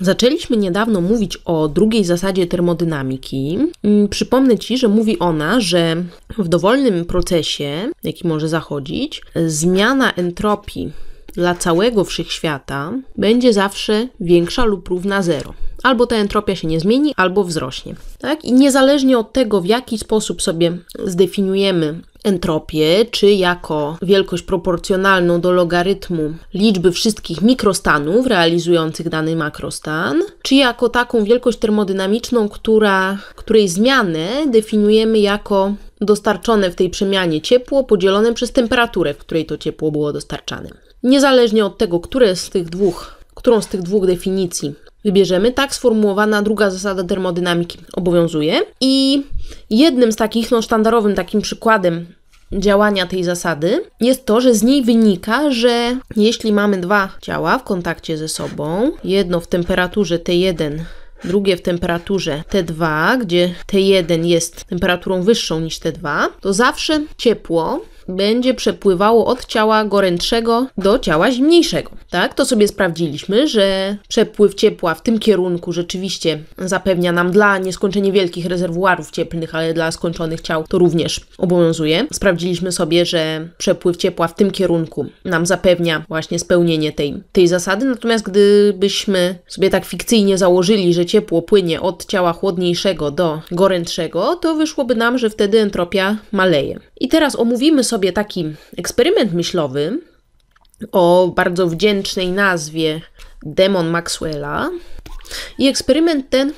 Zaczęliśmy niedawno mówić o drugiej zasadzie termodynamiki. Mm, przypomnę Ci, że mówi ona, że w dowolnym procesie, jaki może zachodzić, zmiana entropii dla całego wszechświata będzie zawsze większa lub równa zero albo ta entropia się nie zmieni, albo wzrośnie. Tak? I niezależnie od tego, w jaki sposób sobie zdefiniujemy entropię, czy jako wielkość proporcjonalną do logarytmu liczby wszystkich mikrostanów realizujących dany makrostan, czy jako taką wielkość termodynamiczną, która, której zmianę definiujemy jako dostarczone w tej przemianie ciepło podzielone przez temperaturę, w której to ciepło było dostarczane. Niezależnie od tego, które z tych dwóch, którą z tych dwóch definicji wybierzemy, tak sformułowana druga zasada termodynamiki obowiązuje. I jednym z takich, no sztandarowym takim przykładem działania tej zasady jest to, że z niej wynika, że jeśli mamy dwa ciała w kontakcie ze sobą, jedno w temperaturze T1 drugie w temperaturze T2, gdzie T1 jest temperaturą wyższą niż T2, to zawsze ciepło będzie przepływało od ciała gorętszego do ciała zimniejszego. Tak, to sobie sprawdziliśmy, że przepływ ciepła w tym kierunku rzeczywiście zapewnia nam dla nieskończenie wielkich rezerwuarów cieplnych, ale dla skończonych ciał to również obowiązuje. Sprawdziliśmy sobie, że przepływ ciepła w tym kierunku nam zapewnia właśnie spełnienie tej, tej zasady, natomiast gdybyśmy sobie tak fikcyjnie założyli, że ciepło płynie od ciała chłodniejszego do gorętszego, to wyszłoby nam, że wtedy entropia maleje. I teraz omówimy sobie taki eksperyment myślowy o bardzo wdzięcznej nazwie Demon Maxwella. I eksperyment ten,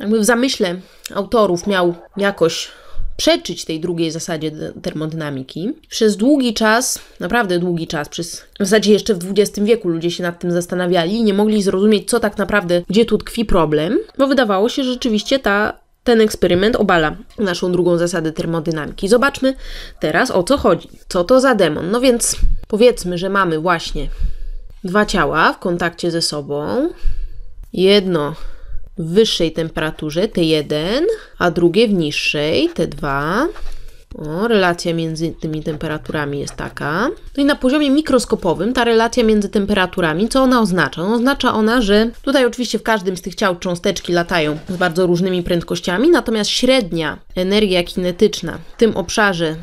jakby w zamyśle autorów, miał jakoś przeczyć tej drugiej zasadzie termodynamiki. Przez długi czas, naprawdę długi czas, przez w zasadzie jeszcze w XX wieku ludzie się nad tym zastanawiali i nie mogli zrozumieć, co tak naprawdę, gdzie tu tkwi problem, bo wydawało się, że rzeczywiście ta ten eksperyment obala naszą drugą zasadę termodynamiki. Zobaczmy teraz o co chodzi. Co to za demon? No więc powiedzmy, że mamy właśnie dwa ciała w kontakcie ze sobą. Jedno w wyższej temperaturze T1, a drugie w niższej T2. O, relacja między tymi temperaturami jest taka. No i na poziomie mikroskopowym ta relacja między temperaturami, co ona oznacza? No, oznacza ona, że tutaj oczywiście w każdym z tych ciał cząsteczki latają z bardzo różnymi prędkościami, natomiast średnia energia kinetyczna w tym obszarze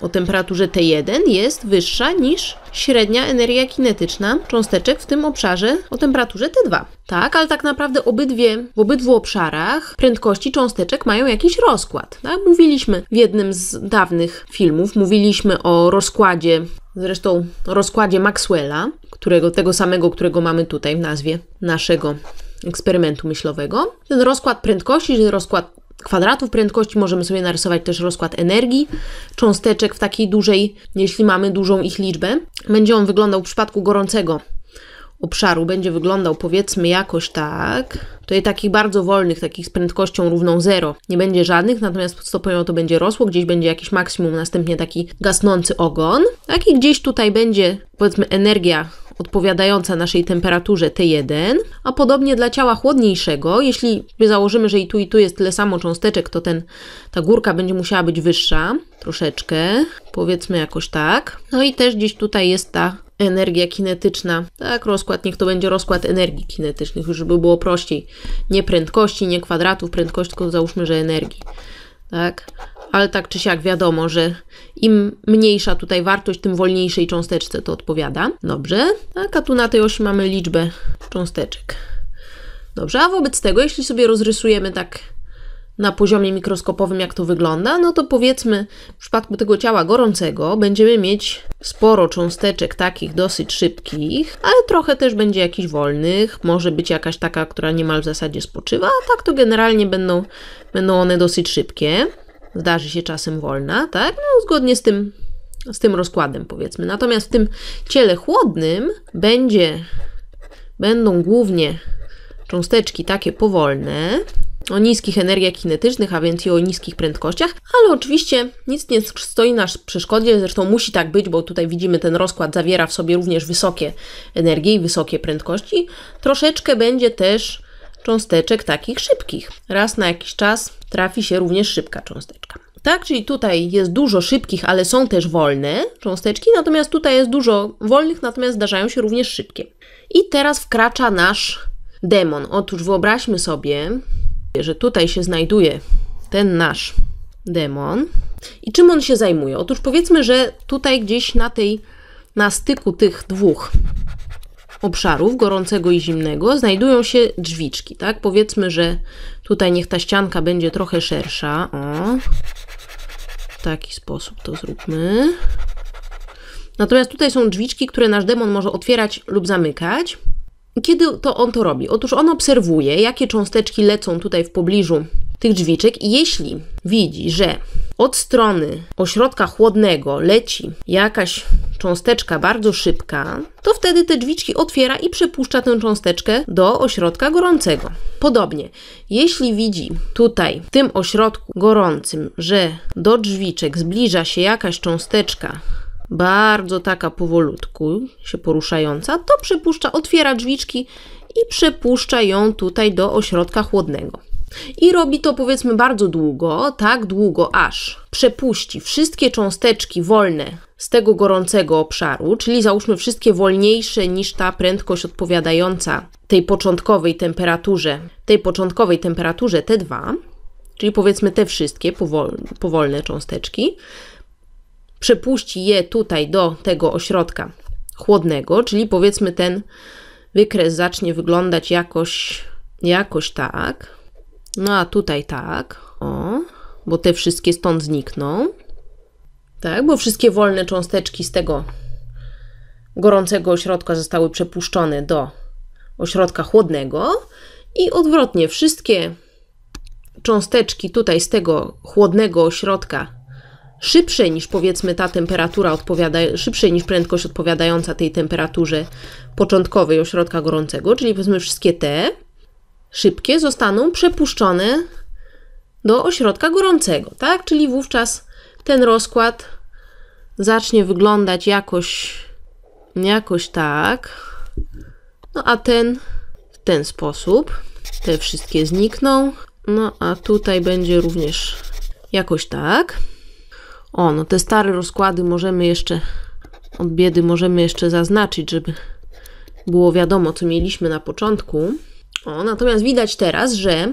o temperaturze T1 jest wyższa niż średnia energia kinetyczna cząsteczek w tym obszarze o temperaturze T2. Tak, ale tak naprawdę obydwie, w obydwu obszarach prędkości cząsteczek mają jakiś rozkład. Tak? Mówiliśmy w jednym z dawnych filmów, mówiliśmy o rozkładzie, zresztą o rozkładzie Maxwella, którego, tego samego, którego mamy tutaj w nazwie naszego eksperymentu myślowego. Ten rozkład prędkości, czyli rozkład kwadratów prędkości, możemy sobie narysować też rozkład energii, cząsteczek w takiej dużej, jeśli mamy dużą ich liczbę. Będzie on wyglądał w przypadku gorącego obszaru, będzie wyglądał powiedzmy jakoś tak, tutaj takich bardzo wolnych, takich z prędkością równą 0 nie będzie żadnych, natomiast stopniowo to będzie rosło, gdzieś będzie jakiś maksimum, następnie taki gasnący ogon, tak i gdzieś tutaj będzie powiedzmy energia odpowiadająca naszej temperaturze T1, a podobnie dla ciała chłodniejszego, jeśli założymy, że i tu i tu jest tyle samo cząsteczek, to ten, ta górka będzie musiała być wyższa troszeczkę, powiedzmy jakoś tak. No i też gdzieś tutaj jest ta energia kinetyczna. Tak, rozkład, niech to będzie rozkład energii kinetycznych, już żeby było prościej. Nie prędkości, nie kwadratów prędkości, tylko załóżmy, że energii tak? Ale tak czy siak wiadomo, że im mniejsza tutaj wartość, tym wolniejszej cząsteczce to odpowiada. Dobrze, tak, a tu na tej osi mamy liczbę cząsteczek. Dobrze, a wobec tego, jeśli sobie rozrysujemy tak na poziomie mikroskopowym, jak to wygląda, no to powiedzmy, w przypadku tego ciała gorącego będziemy mieć sporo cząsteczek takich dosyć szybkich, ale trochę też będzie jakichś wolnych, może być jakaś taka, która niemal w zasadzie spoczywa, a tak to generalnie będą, będą one dosyć szybkie. Zdarzy się czasem wolna, tak? No, zgodnie z tym, z tym rozkładem, powiedzmy. Natomiast w tym ciele chłodnym będzie, będą głównie cząsteczki takie powolne, o niskich energiach kinetycznych, a więc i o niskich prędkościach, ale oczywiście nic nie stoi na przeszkodzie, zresztą musi tak być, bo tutaj widzimy ten rozkład zawiera w sobie również wysokie energie i wysokie prędkości. Troszeczkę będzie też cząsteczek takich szybkich. Raz na jakiś czas trafi się również szybka cząsteczka. Tak, czyli tutaj jest dużo szybkich, ale są też wolne cząsteczki, natomiast tutaj jest dużo wolnych, natomiast zdarzają się również szybkie. I teraz wkracza nasz demon. Otóż wyobraźmy sobie, że tutaj się znajduje ten nasz demon. I czym on się zajmuje? Otóż powiedzmy, że tutaj gdzieś na tej, na styku tych dwóch obszarów, gorącego i zimnego, znajdują się drzwiczki, tak? Powiedzmy, że tutaj niech ta ścianka będzie trochę szersza. O, w taki sposób to zróbmy. Natomiast tutaj są drzwiczki, które nasz demon może otwierać lub zamykać. Kiedy to on to robi? Otóż on obserwuje, jakie cząsteczki lecą tutaj w pobliżu tych drzwiczek i jeśli widzi, że od strony ośrodka chłodnego leci jakaś cząsteczka bardzo szybka, to wtedy te drzwiczki otwiera i przepuszcza tę cząsteczkę do ośrodka gorącego. Podobnie, jeśli widzi tutaj w tym ośrodku gorącym, że do drzwiczek zbliża się jakaś cząsteczka bardzo taka powolutku się poruszająca, to przypuszcza, otwiera drzwiczki i przepuszcza ją tutaj do ośrodka chłodnego. I robi to powiedzmy bardzo długo, tak długo aż przepuści wszystkie cząsteczki wolne z tego gorącego obszaru, czyli załóżmy wszystkie wolniejsze niż ta prędkość odpowiadająca tej początkowej temperaturze, tej początkowej temperaturze T2, czyli powiedzmy te wszystkie powolne cząsteczki, przepuści je tutaj do tego ośrodka chłodnego, czyli powiedzmy ten wykres zacznie wyglądać jakoś, jakoś tak. No a tutaj tak, o, bo te wszystkie stąd znikną. Tak, bo wszystkie wolne cząsteczki z tego gorącego ośrodka zostały przepuszczone do ośrodka chłodnego i odwrotnie, wszystkie cząsteczki tutaj z tego chłodnego ośrodka szybszej niż powiedzmy ta temperatura odpowiada, szybszej niż prędkość odpowiadająca tej temperaturze początkowej ośrodka gorącego, czyli powiedzmy wszystkie te szybkie zostaną przepuszczone do ośrodka gorącego, tak? Czyli wówczas ten rozkład zacznie wyglądać jakoś, jakoś tak. No a ten w ten sposób. Te wszystkie znikną. No a tutaj będzie również jakoś tak. O, no te stare rozkłady możemy jeszcze od biedy możemy jeszcze zaznaczyć, żeby było wiadomo, co mieliśmy na początku. O, natomiast widać teraz, że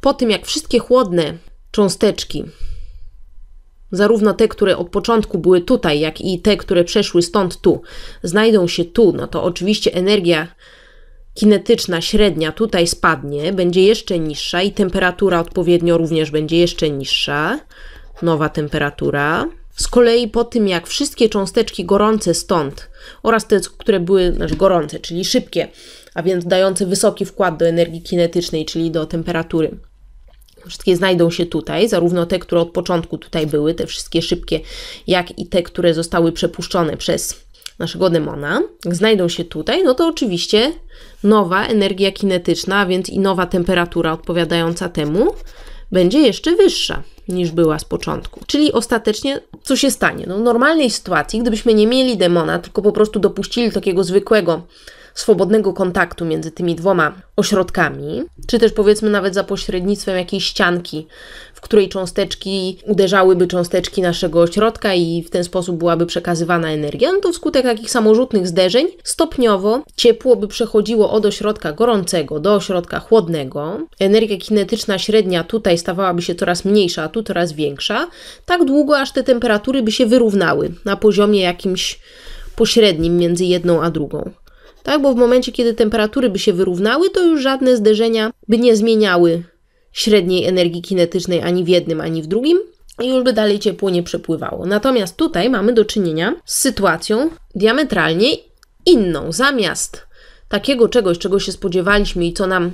po tym jak wszystkie chłodne cząsteczki, zarówno te, które od początku były tutaj, jak i te, które przeszły stąd tu, znajdą się tu, no to oczywiście energia kinetyczna średnia tutaj spadnie, będzie jeszcze niższa i temperatura odpowiednio również będzie jeszcze niższa nowa temperatura. Z kolei po tym, jak wszystkie cząsteczki gorące stąd oraz te, które były znaczy gorące, czyli szybkie, a więc dające wysoki wkład do energii kinetycznej, czyli do temperatury, wszystkie znajdą się tutaj, zarówno te, które od początku tutaj były, te wszystkie szybkie, jak i te, które zostały przepuszczone przez naszego demona, znajdą się tutaj, no to oczywiście nowa energia kinetyczna, a więc i nowa temperatura odpowiadająca temu będzie jeszcze wyższa niż była z początku. Czyli ostatecznie co się stanie? No, w normalnej sytuacji, gdybyśmy nie mieli demona, tylko po prostu dopuścili takiego zwykłego, swobodnego kontaktu między tymi dwoma ośrodkami, czy też powiedzmy nawet za pośrednictwem jakiejś ścianki w której cząsteczki uderzałyby cząsteczki naszego ośrodka i w ten sposób byłaby przekazywana energia, no to wskutek takich samorzutnych zderzeń stopniowo ciepło by przechodziło od ośrodka gorącego do ośrodka chłodnego. Energia kinetyczna średnia tutaj stawałaby się coraz mniejsza, a tu coraz większa, tak długo aż te temperatury by się wyrównały na poziomie jakimś pośrednim między jedną a drugą. Tak, bo w momencie, kiedy temperatury by się wyrównały, to już żadne zderzenia by nie zmieniały średniej energii kinetycznej ani w jednym, ani w drugim, i już by dalej ciepło nie przepływało. Natomiast tutaj mamy do czynienia z sytuacją diametralnie inną. Zamiast takiego czegoś, czego się spodziewaliśmy i co nam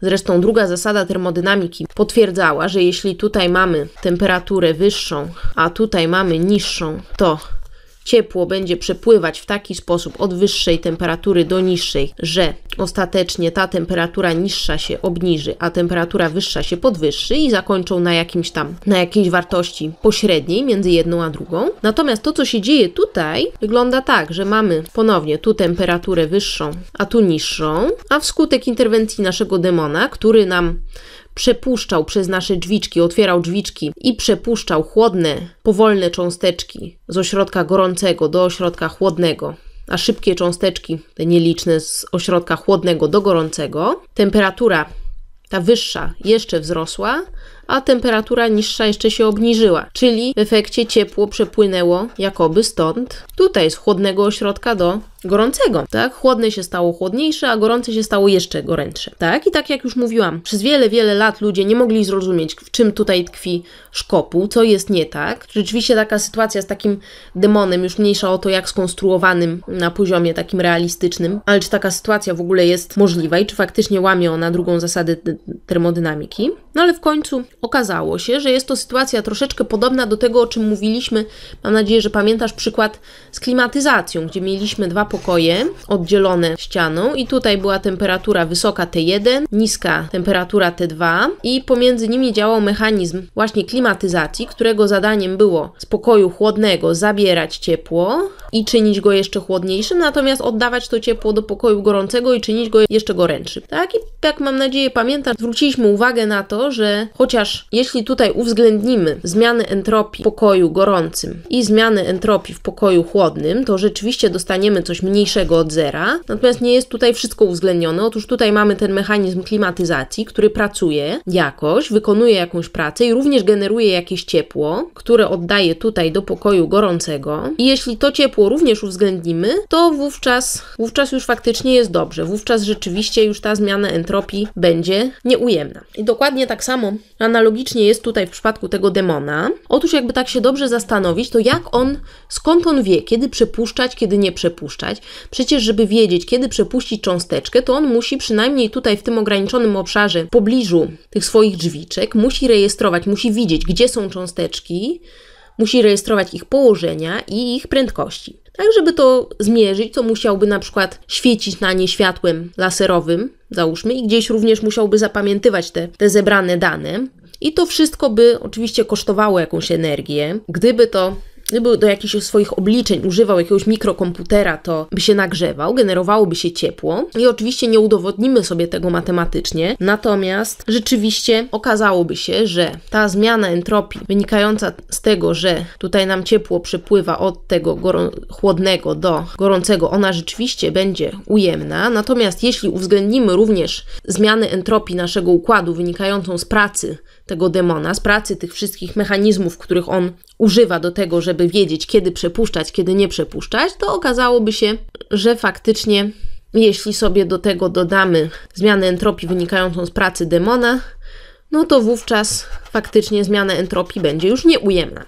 zresztą druga zasada termodynamiki potwierdzała, że jeśli tutaj mamy temperaturę wyższą, a tutaj mamy niższą, to ciepło będzie przepływać w taki sposób od wyższej temperatury do niższej, że ostatecznie ta temperatura niższa się obniży, a temperatura wyższa się podwyższy i zakończą na jakimś tam, na jakiejś wartości pośredniej między jedną a drugą. Natomiast to, co się dzieje tutaj, wygląda tak, że mamy ponownie tu temperaturę wyższą, a tu niższą, a wskutek interwencji naszego demona, który nam Przepuszczał przez nasze drzwiczki, otwierał drzwiczki i przepuszczał chłodne, powolne cząsteczki z ośrodka gorącego do ośrodka chłodnego a szybkie cząsteczki, te nieliczne z ośrodka chłodnego do gorącego, temperatura ta wyższa jeszcze wzrosła, a temperatura niższa jeszcze się obniżyła, czyli w efekcie ciepło przepłynęło jakoby stąd, tutaj z chłodnego ośrodka do gorącego, tak? Chłodne się stało chłodniejsze, a gorące się stało jeszcze gorętsze, tak? I tak jak już mówiłam, przez wiele, wiele lat ludzie nie mogli zrozumieć, w czym tutaj tkwi szkopu co jest nie tak. Rzeczywiście taka sytuacja z takim demonem, już mniejsza o to, jak skonstruowanym na poziomie takim realistycznym, ale czy taka sytuacja w ogóle jest możliwa i czy faktycznie łamie ona drugą zasadę termodynamiki. No ale w końcu okazało się, że jest to sytuacja troszeczkę podobna do tego, o czym mówiliśmy. Mam nadzieję, że pamiętasz przykład z klimatyzacją, gdzie mieliśmy dwa pokoje oddzielone ścianą i tutaj była temperatura wysoka T1, niska temperatura T2 i pomiędzy nimi działał mechanizm właśnie klimatyzacji, którego zadaniem było z pokoju chłodnego zabierać ciepło i czynić go jeszcze chłodniejszym, natomiast oddawać to ciepło do pokoju gorącego i czynić go jeszcze gorętszym. Tak i jak mam nadzieję pamiętasz, zwróciliśmy uwagę na to, że chociaż jeśli tutaj uwzględnimy zmiany entropii w pokoju gorącym i zmiany entropii w pokoju chłodnym, to rzeczywiście dostaniemy coś mniejszego od zera. Natomiast nie jest tutaj wszystko uwzględnione. Otóż tutaj mamy ten mechanizm klimatyzacji, który pracuje jakoś, wykonuje jakąś pracę i również generuje jakieś ciepło, które oddaje tutaj do pokoju gorącego. I jeśli to ciepło również uwzględnimy, to wówczas, wówczas już faktycznie jest dobrze. Wówczas rzeczywiście już ta zmiana entropii będzie nieujemna. I dokładnie tak samo analogicznie jest tutaj w przypadku tego demona. Otóż jakby tak się dobrze zastanowić, to jak on, skąd on wie, kiedy przepuszczać, kiedy nie przepuszczać, wykorzystać. Przecież, żeby wiedzieć, kiedy przepuścić cząsteczkę, to on musi przynajmniej tutaj w tym ograniczonym obszarze, w pobliżu tych swoich drzwiczek, musi rejestrować, musi widzieć, gdzie są cząsteczki, musi rejestrować ich położenia i ich prędkości. Tak, żeby to zmierzyć, to musiałby na przykład świecić na nie światłem laserowym, załóżmy, i gdzieś również musiałby zapamiętywać te, te zebrane dane. I to wszystko by oczywiście kosztowało jakąś energię. Gdyby to Gdyby do jakichś swoich obliczeń używał jakiegoś mikrokomputera, to by się nagrzewał, generowałoby się ciepło i oczywiście nie udowodnimy sobie tego matematycznie, natomiast rzeczywiście okazałoby się, że ta zmiana entropii wynikająca z tego, że tutaj nam ciepło przepływa od tego chłodnego do gorącego, ona rzeczywiście będzie ujemna, natomiast jeśli uwzględnimy również zmiany entropii naszego układu wynikającą z pracy tego demona, z pracy tych wszystkich mechanizmów, których on używa do tego, żeby wiedzieć, kiedy przepuszczać, kiedy nie przepuszczać, to okazałoby się, że faktycznie, jeśli sobie do tego dodamy zmianę entropii wynikającą z pracy demona, no to wówczas faktycznie zmiana entropii będzie już nieujemna.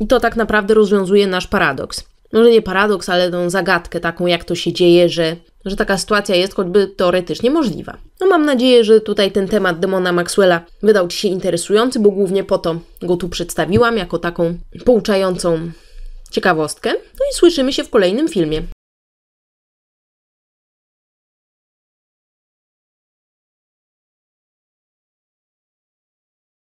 I to tak naprawdę rozwiązuje nasz paradoks. Może nie paradoks, ale tą zagadkę taką, jak to się dzieje, że że taka sytuacja jest choćby teoretycznie możliwa. No mam nadzieję, że tutaj ten temat demona Maxwella wydał Ci się interesujący, bo głównie po to go tu przedstawiłam jako taką pouczającą ciekawostkę. No i słyszymy się w kolejnym filmie.